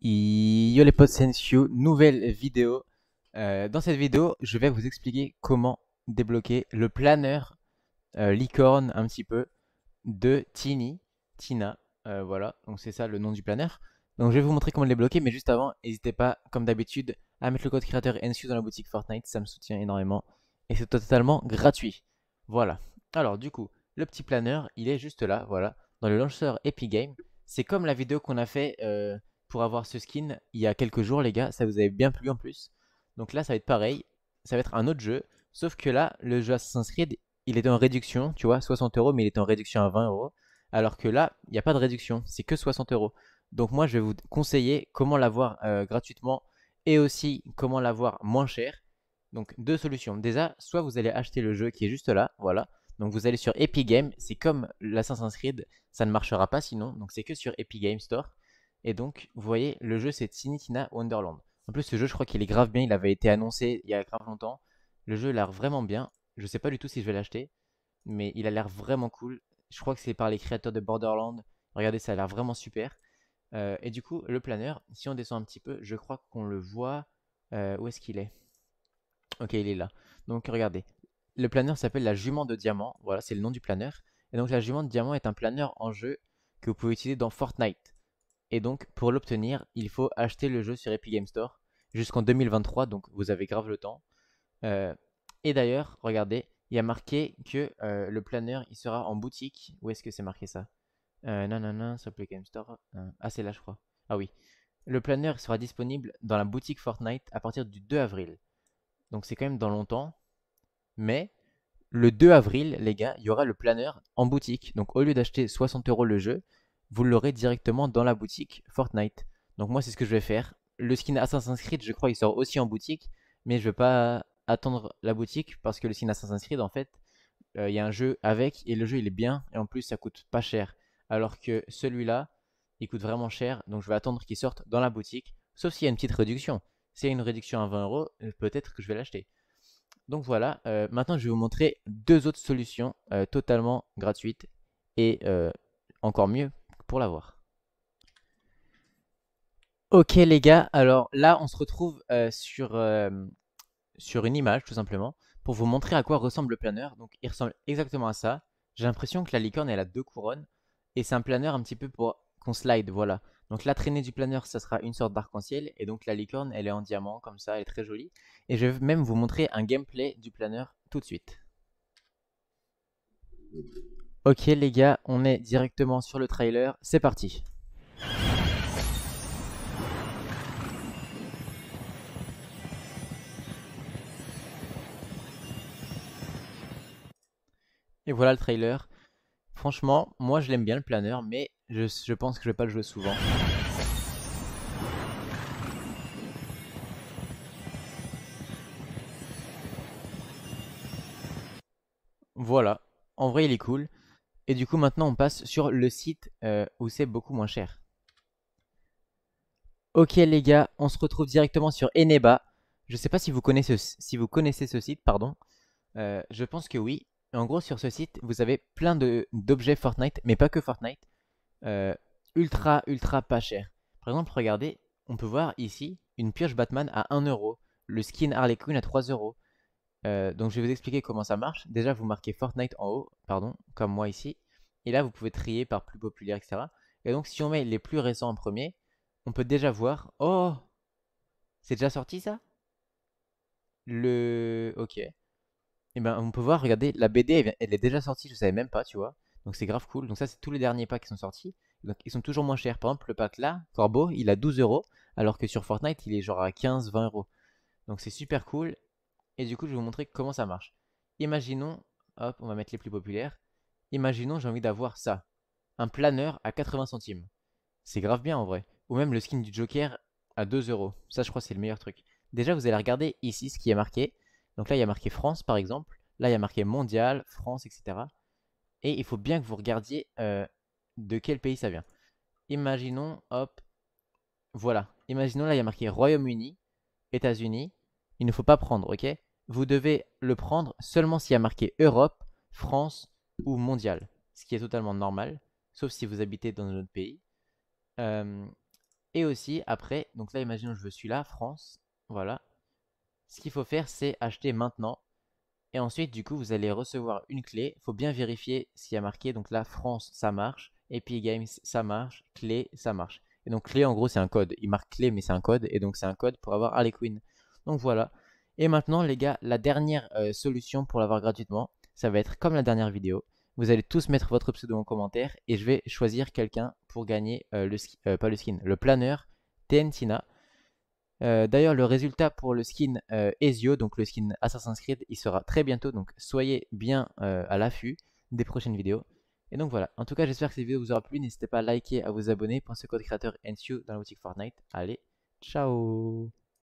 Yo les potes Sensio, nouvelle vidéo. Euh, dans cette vidéo, je vais vous expliquer comment débloquer le planeur euh, licorne un petit peu de Tini, Tina. Euh, voilà, donc c'est ça le nom du planeur. Donc je vais vous montrer comment le débloquer, mais juste avant, n'hésitez pas, comme d'habitude, à mettre le code créateur NSU dans la boutique Fortnite, ça me soutient énormément. Et c'est totalement gratuit. Voilà. Alors du coup, le petit planeur, il est juste là, voilà, dans le lanceur Epic Game. C'est comme la vidéo qu'on a fait pour avoir ce skin il y a quelques jours, les gars. Ça vous avait bien plu en plus. Donc là, ça va être pareil. Ça va être un autre jeu. Sauf que là, le jeu Assassin's Creed, il est en réduction, tu vois, 60 euros, mais il est en réduction à 20 euros. Alors que là, il n'y a pas de réduction, c'est que 60 euros. Donc moi, je vais vous conseiller comment l'avoir euh, gratuitement et aussi comment l'avoir moins cher. Donc deux solutions. Déjà, soit vous allez acheter le jeu qui est juste là, voilà. Donc vous allez sur Epic Games, c'est comme l'Assassin's Creed, ça ne marchera pas sinon, donc c'est que sur Epic Games Store. Et donc, vous voyez, le jeu c'est Tinitina Wonderland. En plus, ce jeu, je crois qu'il est grave bien. Il avait été annoncé il y a grave longtemps. Le jeu a l'air vraiment bien. Je sais pas du tout si je vais l'acheter, mais il a l'air vraiment cool. Je crois que c'est par les créateurs de Borderlands. Regardez, ça a l'air vraiment super. Euh, et du coup, le planeur, si on descend un petit peu, je crois qu'on le voit. Euh, où est-ce qu'il est, est Ok, il est là. Donc, regardez. Le planeur s'appelle la jument de diamant. Voilà, c'est le nom du planeur. Et donc, la jument de diamant est un planeur en jeu que vous pouvez utiliser dans Fortnite. Et donc, pour l'obtenir, il faut acheter le jeu sur Epic Game Store jusqu'en 2023, donc vous avez grave le temps. Euh, et d'ailleurs, regardez, il y a marqué que euh, le planeur, il sera en boutique. Où est-ce que c'est marqué ça Non, non, non, sur Epic Games Store. Euh, ah, c'est là, je crois. Ah oui. Le planeur sera disponible dans la boutique Fortnite à partir du 2 avril. Donc c'est quand même dans longtemps. Mais le 2 avril, les gars, il y aura le planeur en boutique. Donc au lieu d'acheter 60 euros le jeu, vous l'aurez directement dans la boutique Fortnite. Donc moi c'est ce que je vais faire. Le skin Assassin's Creed je crois il sort aussi en boutique, mais je vais pas attendre la boutique parce que le skin Assassin's Creed en fait euh, il y a un jeu avec et le jeu il est bien et en plus ça coûte pas cher. Alors que celui-là il coûte vraiment cher donc je vais attendre qu'il sorte dans la boutique sauf s'il y a une petite réduction. S'il y a une réduction à 20 euros euh, peut-être que je vais l'acheter. Donc voilà, euh, maintenant je vais vous montrer deux autres solutions totalement gratuites et encore mieux pour l'avoir. Ok les gars, alors là on se retrouve euh, sur, euh, sur une image tout simplement pour vous montrer à quoi ressemble le planeur. Donc il ressemble exactement à ça. J'ai l'impression que la licorne elle a deux couronnes et c'est un planeur un petit peu pour qu'on slide, voilà. Donc la traînée du planeur ça sera une sorte d'arc-en-ciel et donc la licorne elle est en diamant comme ça, elle est très jolie. Et je vais même vous montrer un gameplay du planeur tout de suite. Ok les gars, on est directement sur le trailer, c'est parti Et voilà le trailer. Franchement, moi je l'aime bien le planeur, mais je, pense que je vais pas le jouer souvent. Voilà. En vrai, il est cool. Et du coup, maintenant, on passe sur le site euh, où c'est beaucoup moins cher. Ok les gars, on se retrouve directement sur Eneba. Je ne sais pas si vous connaissez, ce site, pardon. Euh, je pense que oui. En gros, sur ce site, vous avez plein d'objets Fortnite, mais pas que Fortnite. Euh, ultra, ultra pas cher. Par exemple, regardez, on peut voir ici une pioche Batman à 1€, le skin Harley Quinn à 3€, euh, donc je vais vous expliquer comment ça marche. Déjà, vous marquez Fortnite en haut, pardon, comme moi ici. Et là, vous pouvez trier par plus populaire, etc. Et donc, si on met les plus récents en premier, on peut déjà voir... Oh C'est déjà sorti, ça Le... Ok. Et eh ben, on peut voir, regardez, la BD, elle est déjà sortie, je savais même pas, tu vois. Donc, c'est grave cool. Donc, ça, c'est tous les derniers packs qui sont sortis. Donc, ils sont toujours moins chers. Par exemple, le pack là, Corbeau, il a 12 euros, alors que sur Fortnite, il est genre à 15-20 euros. Donc, c'est super cool. Et du coup, je vais vous montrer comment ça marche. Imaginons, hop, on va mettre les plus populaires. Imaginons, j'ai envie d'avoir ça. Un planeur à 80 centimes. C'est grave bien en vrai. Ou même le skin du Joker à 2 euros. Ça, je crois, c'est le meilleur truc. Déjà, vous allez regarder ici ce qui est marqué. Donc là, il y a marqué France, par exemple. Là, il y a marqué mondial, France, etc. Et il faut bien que vous regardiez euh, de quel pays ça vient. Imaginons, hop, voilà. Imaginons là, il y a marqué Royaume-Uni, États-Unis. Il ne faut pas prendre, ok vous devez le prendre seulement s'il y a marqué Europe, France ou mondial, ce qui est totalement normal, sauf si vous habitez dans un autre pays. Euh, et aussi, après, donc là, imaginons que je suis là, France, voilà. Ce qu'il faut faire, c'est acheter maintenant. Et ensuite, du coup, vous allez recevoir une clé. Il faut bien vérifier s'il y a marqué. Donc là, France, ça marche. Epic Games, ça marche. Clé, ça marche. Et donc, clé, en gros, c'est un code. Il marque clé, mais c'est un code. Et donc, c'est un code pour avoir Harley Quinn. Donc voilà. Et maintenant, les gars, la dernière euh, solution pour l'avoir gratuitement, ça va être comme la dernière vidéo. Vous allez tous mettre votre pseudo en commentaire et je vais choisir quelqu'un pour gagner euh, le skin, euh, pas le skin, le planeur Tentina. D'ailleurs, le résultat pour le skin Ezio, donc le skin Assassin's Creed, il sera très bientôt. Donc soyez bien à l'affût des prochaines vidéos. Et donc voilà, en tout cas j'espère que cette vidéo vous aura plu, n'hésitez pas à liker, à vous abonner, pensez au code créateur NCU dans la boutique Fortnite. Allez, ciao